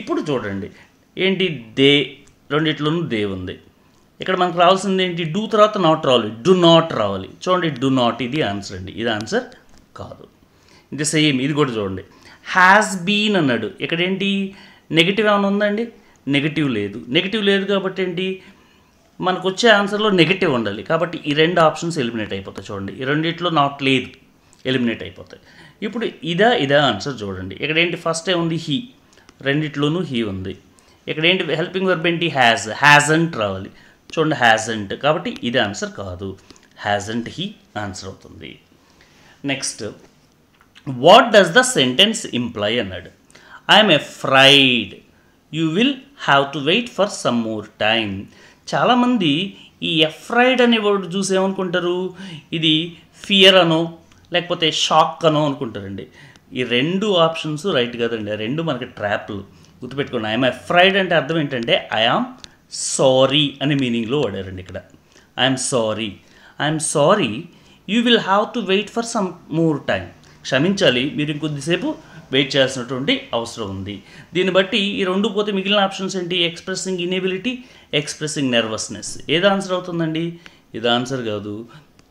ఇప్పుడు చూడండి ఏంటి దే రెండిట్లోనూ దే ఉంది ఇక్కడ మనకు రావాల్సింది ఏంటి డూ తర్వాత నాట్ రావాలి డు నాట్ రావాలి చూడండి డు నాట్ ఇది ఆన్సర్ అండి ఇది ఆన్సర్ కాదు ఇది సేమ్ ఇది కూడా చూడండి హ్యాస్ బీన్ అన్నాడు ఇక్కడ ఏంటి నెగిటివ్ ఏమైనా ఉందండి నెగిటివ్ లేదు నెగిటివ్ లేదు కాబట్టి ఏంటి మనకు వచ్చే ఆన్సర్లో నెగిటివ్ ఉండాలి కాబట్టి ఈ రెండు ఆప్షన్స్ ఎలిమినేట్ అయిపోతాయి చూడండి ఈ రెండిట్లో నాట్ లేదు ఎలిమినేట్ అయిపోతాయి ఇప్పుడు ఇదా ఇదా ఆన్సర్ చూడండి ఇక్కడ ఏంటి ఫస్ట్ ఏముంది హీ రెండిట్లోనూ హీ ఉంది ఇక్కడ ఏంటి హెల్పింగ్ వర్బ్ ఏంటి హ్యాజ్ హ్యాజంట్ రావాలి చూడండి హ్యాజంట్ కాబట్టి ఇది ఆన్సర్ కాదు హ్యాజంట్ హీ ఆన్సర్ అవుతుంది next what does the sentence imply అన్నాడు I'm afraid you will have to wait for some more time చాలామంది ఈ ఎఫ్రైడ్ అనే వర్డ్ చూసేమనుకుంటారు ఇది ఫియర్ అనో లేకపోతే షాక్ అనో అనుకుంటారండి ఈ రెండు ఆప్షన్స్ రైట్ కదండి రెండు మనకి ట్రాప్లు గుర్తుపెట్టుకోండి ఐఎమ్ ఎఫ్రైడ్ అంటే అర్థం ఏంటంటే ఐఆమ్ సారీ అనే మీనింగ్లో వాడారండి ఇక్కడ I'm sorry I'm sorry you will have to wait for some more time క్షమించాలి మీరు ఇంకొద్దిసేపు వెయిట్ చేయాల్సినటువంటి అవసరం ఉంది దీన్ని బట్టి ఈ రెండు పోతే మిగిలిన ఆప్షన్స్ ఏంటి ఎక్స్ప్రెసింగ్ ఇనేబిలిటీ ఎక్స్ప్రెసింగ్ నర్వస్నెస్ ఏది ఆన్సర్ అవుతుందండి ఇది ఆన్సర్ కాదు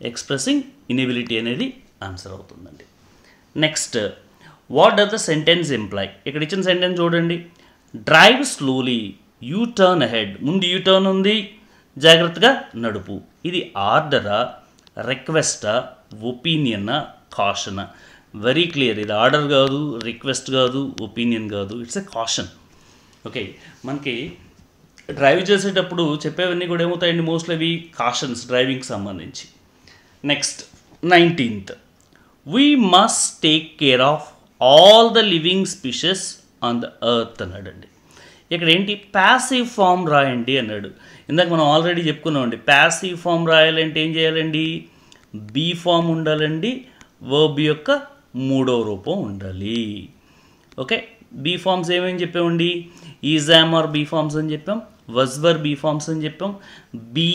ఎక్స్ప్రెసింగ్ ఇనేబిలిటీ అనేది ఆన్సర్ అవుతుందండి next what does the sentence imply ఇక్కడ ఇచ్చిన సెంటెన్స్ చూడండి drive slowly U turn ahead ముందు యూ టర్న్ ఉంది జాగ్రత్తగా నడుపు ఇది ఆర్డరా రిక్వెస్టా ఒపీనియనా కాషనా వెరీ క్లియర్ ఇది ఆర్డర్ కాదు రిక్వెస్ట్ కాదు ఒపీనియన్ కాదు ఇట్స్ ఎ కాషన్ ఓకే మనకి డ్రైవ్ చేసేటప్పుడు చెప్పేవన్నీ కూడా ఏమవుతాయండి మోస్ట్లీ అవి కాషన్స్ డ్రైవింగ్ సంబంధించి next nineteenth we must take care of all the living species on the earth అన్నాడండి ఇక్కడ ఏంటి ప్యాసివ్ ఫామ్ రాయండి అన్నాడు ఇందాక మనం ఆల్రెడీ చెప్పుకున్నామండి ప్యాసివ్ ఫామ్ రాయాలంటే ఏం చేయాలండి బీ ఫామ్ ఉండాలండి వర్బ్ యొక్క మూడో రూపం ఉండాలి ఓకే బీ ఫామ్స్ ఏమేమి చెప్పామండి ఈజామ్ ఆర్ బీ ఫామ్స్ అని చెప్పాం వజ్వర్ బీ ఫామ్స్ అని చెప్పాం బీ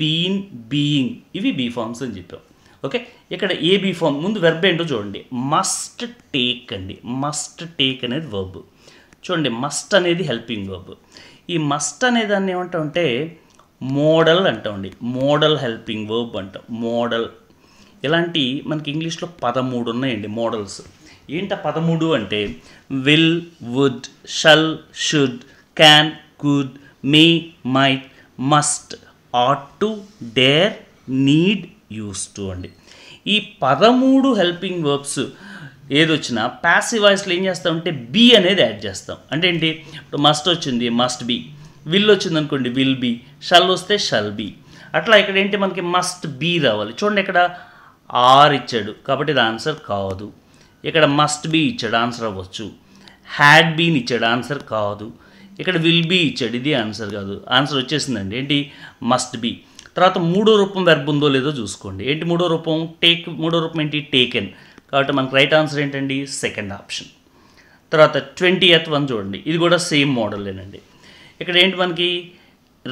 బీన్ బీయింగ్ ఇవి బీ ఫామ్స్ అని చెప్పాం ఓకే ఇక్కడ ఏ బీ ఫామ్ ముందు వెర్బ్ ఏంటో చూడండి మస్ట్ టేక్ అండి మస్ట్ టేక్ అనేది వర్బ్ చూడండి మస్ట్ అనేది హెల్పింగ్ వర్బ్ ఈ మస్ట్ అనే దాన్ని ఏమంటామంటే మోడల్ అంటామండి మోడల్ హెల్పింగ్ వర్బ్ అంటాం మోడల్ ఇలాంటి మనకి ఇంగ్లీష్లో పదమూడు ఉన్నాయండి మోడల్స్ ఏంట పదమూడు అంటే will would shall should can could may might must ought to dare need used to అండి ఈ పదమూడు హెల్పింగ్ వర్బ్స్ ఏదొచ్చినా ప్యాసివ్ వాయిస్లో ఏం అంటే బీ అనేది యాడ్ చేస్తాం అంటే ఏంటి ఇప్పుడు మస్ట్ వచ్చింది మస్ట్ బీ విల్ వచ్చింది అనుకోండి విల్ బీ షల్ వస్తే షల్ బీ అట్లా ఇక్కడ ఏంటి మనకి మస్ట్ బీ రావాలి చూడండి ఇక్కడ ఆర్ ఇచ్చాడు కాబట్టి ఇది ఆన్సర్ కాదు ఇక్కడ మస్ట్ బీ ఇచ్చాడు ఆన్సర్ అవ్వచ్చు హ్యాడ్ బీన్ ఇచ్చాడు ఆన్సర్ కాదు ఇక్కడ విల్ బీ ఇచ్చాడు ఇది ఆన్సర్ కాదు ఆన్సర్ వచ్చేసిందండి ఏంటి మస్ట్ బీ తర్వాత మూడో రూపం వెర్బ్ ఉందో లేదో చూసుకోండి ఏంటి మూడో రూపం టేక్ మూడో రూపం ఏంటి టేకెన్ కాబట్టి మనకు రైట్ ఆన్సర్ ఏంటండి సెకండ్ ఆప్షన్ తర్వాత ట్వంటీ ఎత్ వన్ చూడండి ఇది కూడా సేమ్ మోడలేనండి ఇక్కడ ఏంటి మనకి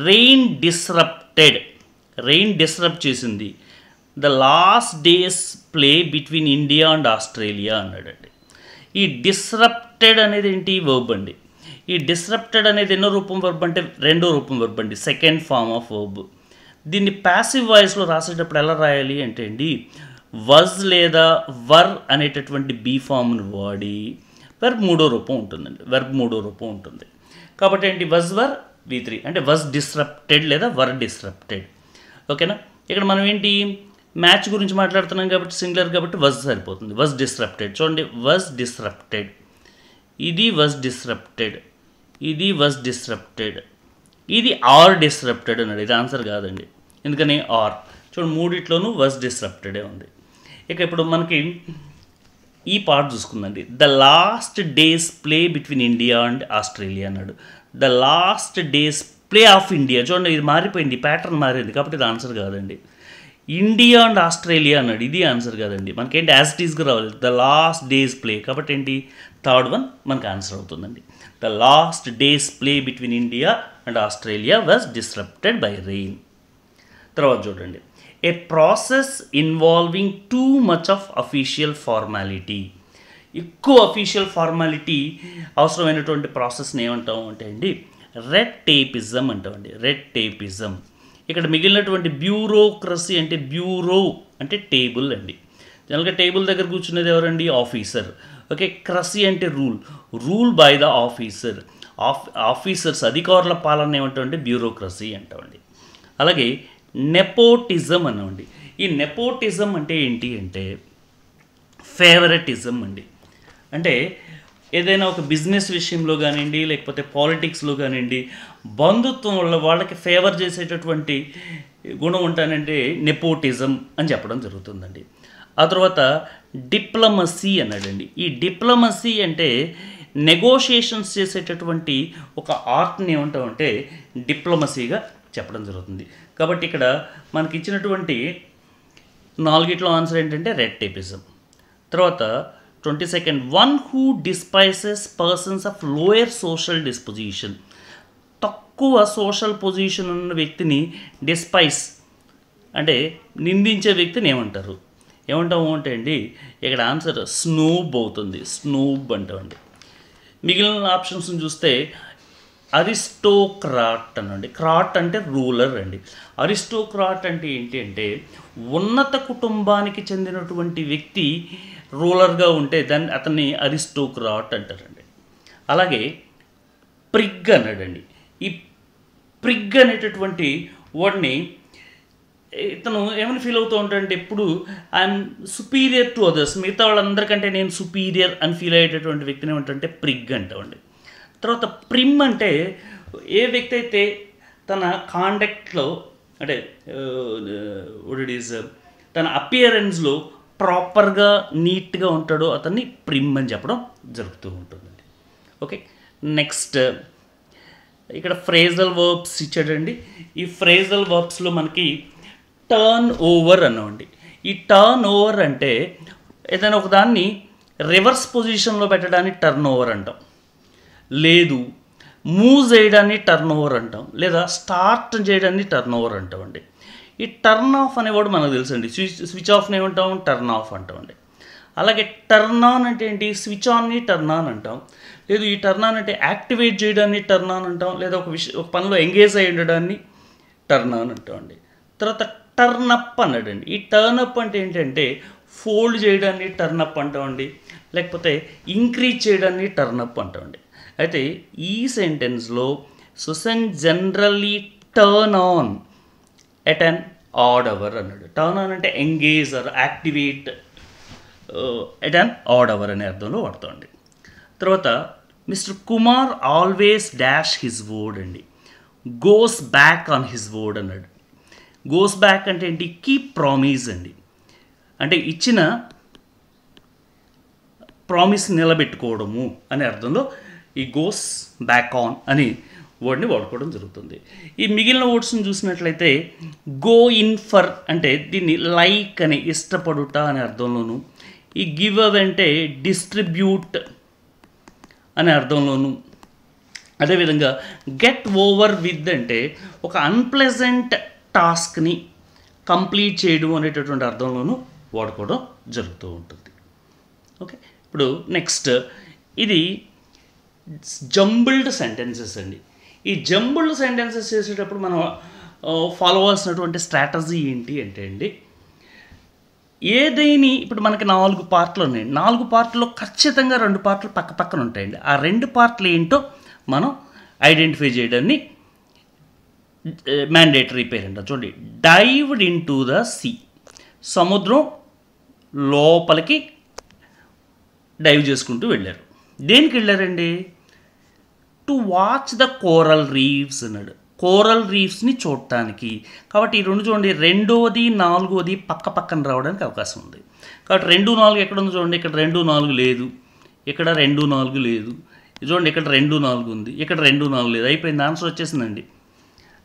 రెయిన్ డిస్రప్టెడ్ రెయిన్ డిస్రప్ట్ చేసింది the last day's play between India and Australia అన్నాడండి ఈ డిస్రప్టెడ్ అనేది ఏంటి వర్బ్ అండి ఈ డిస్రప్టెడ్ అనేది ఎన్నో రూపం వర్బ్ అంటే రెండో రూపం వర్బ్ అండి సెకండ్ ఫామ్ ఆఫ్ వర్బ్ దీన్ని ప్యాసివ్ వాయిస్లో రాసేటప్పుడు ఎలా రాయాలి అంటే అండి వజ్ లేదా వర్ అనేటటువంటి బీ ఫామ్ను వాడి వర్బ్ మూడో రూపం ఉంటుందండి వర్బ్ మూడో రూపం ఉంటుంది కాబట్టి ఏంటి వజ్ వర్ వి త్రీ అంటే వజ్ డిస్రప్టెడ్ లేదా వర్ డిస్రప్టెడ్ ఓకేనా ఇక్కడ మనం ఏంటి మ్యాచ్ గురించి మాట్లాడుతున్నాం కాబట్టి సింగులర్ కాబట్టి వజ్ సరిపోతుంది వజ్ డిస్రప్టెడ్ చూడండి వజ్ డిస్రప్టెడ్ ఇది వజ్ డిస్రప్టెడ్ ఇది వజ్ డిస్రప్టెడ్ ఇది ఆర్ డిస్రప్టెడ్ అన్నాడు ఇది ఆన్సర్ కాదండి ఎందుకని ఆర్ చూడండి మూడిట్లోనూ వజ్ డిస్రప్టెడే ఉంది ఇక ఇప్పుడు మనకి ఈ పార్ట్ చూసుకుందండి the last day's play between India and Australia అన్నాడు the last day's play of India చూడండి ఇది మారిపోయింది ప్యాటర్న్ మారింది కాబట్టి ఇది ఆన్సర్ కాదండి ఇండియా అండ్ ఆస్ట్రేలియా అన్నాడు ఇది ఆన్సర్ కాదండి మనకేంటి యాజ్ ఇట్ రావాలి ద లాస్ట్ డేస్ ప్లే కాబట్టి ఏంటి థర్డ్ వన్ మనకు ఆన్సర్ అవుతుందండి the last day's play between India and Australia was disrupted by rain తర్వాత చూడండి a process involving too much of official formality ఎక్కువ అఫీషియల్ ఫార్మాలిటీ అవసరమైనటువంటి ప్రాసెస్ని ఏమంటాం అంటే అండి రెడ్ టేపిజం అంటామండి రెడ్ టేపిజం ఇక్కడ మిగిలినటువంటి బ్యూరోక్రసీ అంటే బ్యూరో అంటే టేబుల్ అండి జనరల్గా టేబుల్ దగ్గర కూర్చునేది ఎవరండి ఆఫీసర్ ఓకే క్రసీ అంటే rule rule by the officer of officers అధికారుల పాలన ఏమంటామంటే బ్యూరోక్రసీ అంటామండి అలాగే నెపోటిజం అనవండి ఈ నెపోటిజం అంటే ఏంటి అంటే ఫేవరెటిజం అండి అంటే ఏదైనా ఒక బిజినెస్ విషయంలో కానివ్వండి లేకపోతే పాలిటిక్స్లో కానివ్వండి బంధుత్వం వల్ల వాళ్ళకి ఫేవర్ చేసేటటువంటి గుణం ఉంటానంటే నెపోటిజం అని చెప్పడం జరుగుతుందండి ఆ తర్వాత డిప్లమసీ అన్నాడండి ఈ డిప్లమసీ అంటే నెగోషియేషన్స్ చేసేటటువంటి ఒక ఆర్ట్ని ఏమంటామంటే డిప్లమసీగా చెప్పడం జరుగుతుంది కాబట్టి ఇక్కడ మనకి ఇచ్చినటువంటి నాలుగిట్లో ఆన్సర్ ఏంటంటే రెడ్ టేపిజం తర్వాత twenty second one who despises persons of lower social disposition తక్కువ సోషల్ పొజిషన్ ఉన్న వ్యక్తిని డిస్పైస్ అంటే నిందించే వ్యక్తిని ఏమంటారు ఏమంటాము అంటే అండి ఇక్కడ ఆన్సర్ స్నూబ్ అవుతుంది స్నూబ్ అంటామండి మిగిలిన ఆప్షన్స్ని చూస్తే అరిస్టోక్రాట్ అనండి క్రాట్ అంటే రూలర్ అండి అరిస్టోక్రాట్ అంటే ఏంటి అంటే ఉన్నత కుటుంబానికి చెందినటువంటి వ్యక్తి రూలర్గా ఉంటే దాన్ని అతన్ని అరిస్టోక్రాట్ అంటారండి అలాగే ప్రిగ్ అన్నాడండి ఈ ప్రిగ్ అనేటటువంటి వాడిని ఇతను ఏమని ఫీల్ అవుతూ ఉంటాడంటే ఎప్పుడు ఐఎమ్ సుపీరియర్ టు అదర్స్ మిగతా వాళ్ళందరికంటే నేను సుపీరియర్ అని ఫీల్ అయ్యేటటువంటి వ్యక్తిని ఏమంటే ప్రిగ్ అంటామండి తర్వాత ప్రిమ్ అంటే ఏ వ్యక్తి అయితే తన కాండక్ట్లో అంటే ఇట్ ఈజ్ తన అపియరెన్స్లో ప్రాపర్గా నీట్గా ఉంటాడో అతన్ని ప్రిమ్ అని చెప్పడం జరుగుతూ ఉంటుందండి ఓకే నెక్స్ట్ ఇక్కడ ఫ్రేజల్ వర్బ్స్ ఇచ్చాడండి ఈ ఫ్రేజల్ వర్బ్స్లో మనకి టర్న్ ఓవర్ అనవండి ఈ టర్న్ ఓవర్ అంటే ఏదైనా ఒకదాన్ని రివర్స్ పొజిషన్లో పెట్టడానికి టర్న్ ఓవర్ అంటాం లేదు మూవ్ చేయడాన్ని టర్న్ ఓవర్ అంటాం లేదా స్టార్ట్ చేయడాన్ని టర్న్ ఓవర్ అంటామండి ఈ టర్న్ ఆఫ్ అనేవాడు మనకు తెలుసండి స్విచ్ స్విచ్ ఆఫ్ ఏమంటాం టర్న్ ఆఫ్ అంటామండి అలాగే టర్న్ ఆన్ అంటే ఏంటి స్విచ్ ఆన్ని టర్న్ ఆన్ అంటాం లేదు ఈ టర్న్ ఆన్ అంటే యాక్టివేట్ చేయడాన్ని టర్న్ ఆన్ అంటాం లేదా ఒక విష ఒక పనిలో ఎంగేజ్ అయి ఉండడాన్ని టర్న్ ఆన్ అంటామండి తర్వాత టర్న్ అప్ అన్నాడండి ఈ టర్న్ అప్ అంటే ఏంటంటే ఫోల్డ్ చేయడాన్ని టర్న్ అప్ అంటామండి లేకపోతే ఇంక్రీజ్ చేయడాన్ని టర్న్ అప్ అంటామండి అయితే ఈ సెంటెన్స్లో Susan generally turn on at an odd hour అన్నాడు టర్న్ ఆన్ అంటే engage or activate at an odd hour అనే అర్థంలో వాడుతుంది తర్వాత mister Kumar always dash his word అండి goes back on his word అన్నాడు గోస్ బ్యాక్ అంటే ఏంటి కీప్ ప్రామిస్ అండి అంటే ఇచ్చిన ప్రామిస్ నిలబెట్టుకోవడము అనే అర్థంలో ఈ గోస్ బ్యాక్ ఆన్ అని వర్డ్ని వాడుకోవడం జరుగుతుంది ఈ మిగిలిన వర్డ్స్ని చూసినట్లయితే గో ఇన్ ఫర్ అంటే దీన్ని లైక్ అని ఇష్టపడుట అనే అర్థంలోను ఈ గివ్ అవ్ అంటే డిస్ట్రిబ్యూట్ అనే అర్థంలోను అదేవిధంగా గెట్ ఓవర్ విత్ అంటే ఒక అన్ప్లెజెంట్ టాస్క్ని కంప్లీట్ చేయడం అనేటటువంటి అర్థంలోను వాడుకోవడం జరుగుతూ ఉంటుంది ఓకే ఇప్పుడు నెక్స్ట్ ఇది జంబుల్డ్ సెంటెన్సెస్ అండి ఈ జంబుల్ సెంటెన్సెస్ చేసేటప్పుడు మనం ఫాలో అవ్వాల్సినటువంటి స్ట్రాటజీ ఏంటి అంటే అండి ఏదైని ఇప్పుడు మనకి నాలుగు పార్ట్లు ఉన్నాయండి నాలుగు పార్ట్లో ఖచ్చితంగా రెండు పార్ట్లు పక్క పక్కన ఉంటాయండి ఆ రెండు పార్ట్లు ఏంటో మనం ఐడెంటిఫై చేయడాన్ని మ్యాండేటరీ పేరు అంటారు చూడండి dived into the sea సముద్రం లోపలికి డైవ్ చేసుకుంటూ వెళ్ళారు దేనికి వెళ్ళారండి to watch the coral reefs అన్నాడు కోరల్ రీఫ్స్ని చూడటానికి కాబట్టి ఈ రెండు చూడండి రెండోది నాలుగోది పక్క పక్కన రావడానికి అవకాశం ఉంది కాబట్టి రెండు నాలుగు ఎక్కడ ఉంది చూడండి ఇక్కడ రెండు నాలుగు లేదు ఇక్కడ రెండు నాలుగు లేదు చూడండి ఇక్కడ రెండు నాలుగు ఉంది ఇక్కడ రెండు నాలుగు లేదు అయిపోయింది ఆన్సర్ వచ్చేసిందండి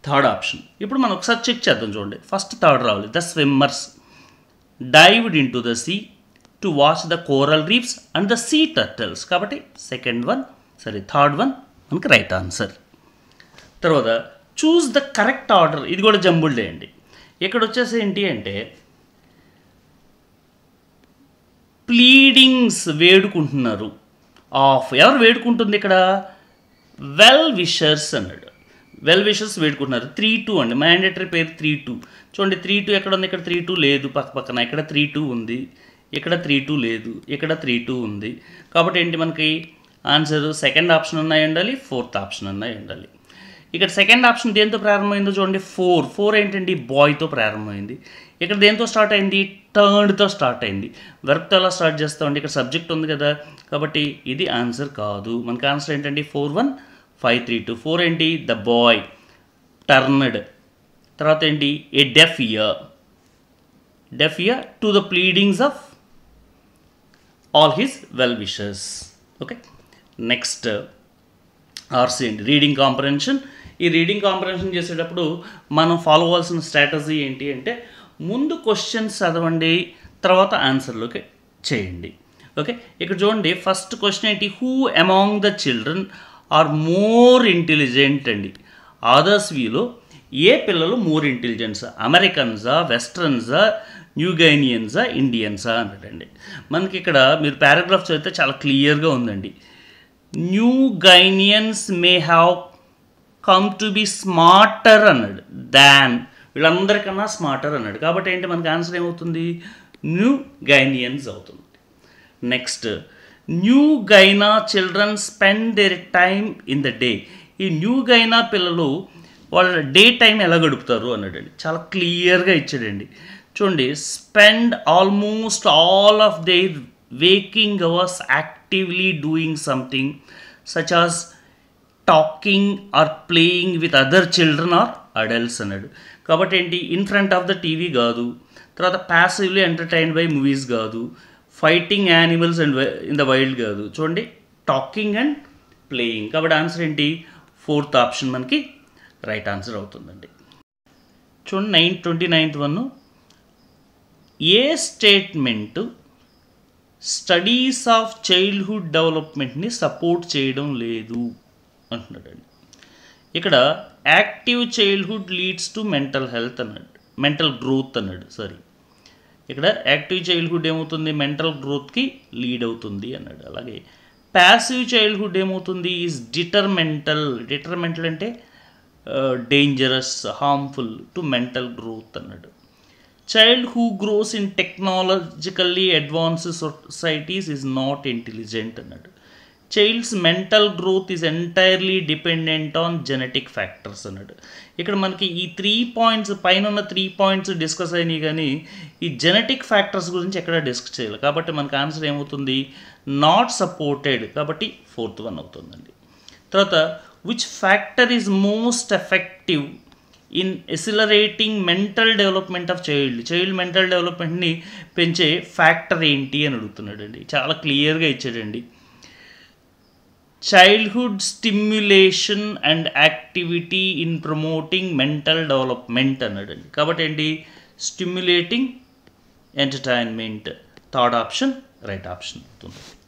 థర్డ్ ఆప్షన్ ఇప్పుడు మనం ఒకసారి చెక్ చేద్దాం చూడండి ఫస్ట్ థర్డ్ రావాలి the swimmers dived into the sea to watch the coral reefs and the sea turtles కాబట్టి second one sorry third one మనకి రైట్ ఆన్సర్ తర్వాత చూస్ ద కరెక్ట్ ఆర్డర్ ఇది కూడా జంబుల్డే అండి ఇక్కడ వచ్చేసి ఏంటి అంటే ప్లీడింగ్స్ వేడుకుంటున్నారు ఆఫ్ ఎవరు వేడుకుంటుంది ఇక్కడ వెల్ విషర్స్ అన్నాడు వెల్ విషర్స్ వేడుకుంటున్నారు త్రీ టూ అండి మ్యాండేటరీ పేరు త్రీ టూ చూడండి త్రీ టూ ఎక్కడ ఉంది ఇక్కడ త్రీ టూ లేదు పక్క పక్కన ఇక్కడ త్రీ టూ ఉంది ఇక్కడ త్రీ టూ లేదు ఇక్కడ త్రీ టూ ఉంది కాబట్టి ఏంటి మనకి ఆన్సర్ సెకండ్ ఆప్షన్ ఉన్నాయి ఉండాలి ఫోర్త్ ఆప్షన్ ఉన్నాయి ఉండాలి ఇక్కడ సెకండ్ ఆప్షన్ దేంతో ప్రారంభమైందో చూడండి ఫోర్ ఫోర్ ఏంటండి బాయ్తో ప్రారంభమైంది ఇక్కడ దేంతో స్టార్ట్ అయింది టర్న్డ్తో స్టార్ట్ అయింది వెర్బ్తో ఎలా స్టార్ట్ చేస్తామండి ఇక్కడ సబ్జెక్ట్ ఉంది కదా కాబట్టి ఇది ఆన్సర్ కాదు మనకి ఆన్సర్ ఏంటండి four one five three two four ఏంటి ద బాయ్ టర్న్డ్ తర్వాత ఏంటి a deaf ear deaf ear to the pleadings of all his well wishes okay next RC అండి రీడింగ్ కాంప్రహెన్షన్ ఈ రీడింగ్ కాంప్రహెన్షన్ చేసేటప్పుడు మనం ఫాలో అవ్వాల్సిన strategy ఏంటి అంటే ముందు క్వశ్చన్స్ చదవండి తర్వాత ఆన్సర్లోకి చేయండి ఓకే ఇక్కడ చూడండి ఫస్ట్ క్వశ్చన్ ఏంటి who among the children are more intelligent అండి ఆదర్స్ వీలో ఏ పిల్లలు మోర్ ఇంటెలిజెన్స్ అమెరికన్సా వెస్ట్రన్సా న్యూగైనియన్సా ఇండియన్సా అన్నట్టండి మనకి ఇక్కడ మీరు పారాగ్రాఫ్ చదివితే చాలా క్లియర్గా ఉందండి new guineans may have come to be smarter అన్నాడు దాన్ వీళ్ళందరికన్నా స్మార్టర్ అన్నాడు కాబట్టి ఏంటి మనకు ఆన్సర్ ఏమవుతుంది న్యూ గైనియన్స్ అవుతుంది next new guinea children spend their time in the day ఈ న్యూ గైనా పిల్లలు వాళ్ళ డే టైం ఎలా గడుపుతారు అన్నాడండి చాలా క్లియర్గా ఇచ్చాడండి చూడండి spend almost all of their waking hours actively doing something such as talking or playing with other children or adults అన్నాడు కాబట్టి ఏంటి in front of the TV కాదు తర్వాత ప్యాసివ్లీ ఎంటర్టైన్ బై మూవీస్ కాదు fighting animals and in the wild కాదు చూడండి talking and playing కాబట్టి answer ఏంటి ఫోర్త్ ఆప్షన్ మనకి రైట్ ఆన్సర్ అవుతుందండి చూడండి nine twenty ninth one a statement studies of childhood డెవలప్మెంట్ని support చేయడం లేదు అంటున్నాడండి ఇక్కడ active childhood leads to mental health అన్నాడు మెంటల్ గ్రోత్ అన్నాడు సారీ ఇక్కడ యాక్టివ్ చైల్డ్హుడ్ ఏమవుతుంది మెంటల్ గ్రోత్కి లీడ్ అవుతుంది అన్నాడు అలాగే ప్యాసివ్ చైల్డ్హుడ్ ఏమవుతుంది ఈజ్ డిటర్మెంటల్ డిటర్మెంటల్ అంటే dangerous harmful to mental growth అన్నాడు child who grows in technologically advance societies is not intelligent అన్నాడు child's mental growth is entirely dependent on genetic factors అన్నాడు ఇక్కడ మనకి ఈ త్రీ పాయింట్స్ పైన ఉన్న త్రీ పాయింట్స్ డిస్కస్ అయినాయి కానీ ఈ జెనెటిక్ ఫ్యాక్టర్స్ గురించి ఎక్కడ డిస్కస్ చేయాలి కాబట్టి మనకి ఆన్సర్ ఏమవుతుంది నాట్ సపోర్టెడ్ కాబట్టి ఫోర్త్ వన్ అవుతుందండి తర్వాత which factor is most effective in accelerating mental development of child child mental డెవలప్మెంట్ని పెంచే ఫ్యాక్టర్ ఏంటి అని అడుగుతున్నాడండి చాలా క్లియర్గా ఇచ్చాడండి childhood stimulation and activity in promoting mental development అన్నాడండి కాబట్టి ఏంటి stimulating entertainment third option right option అవుతుంది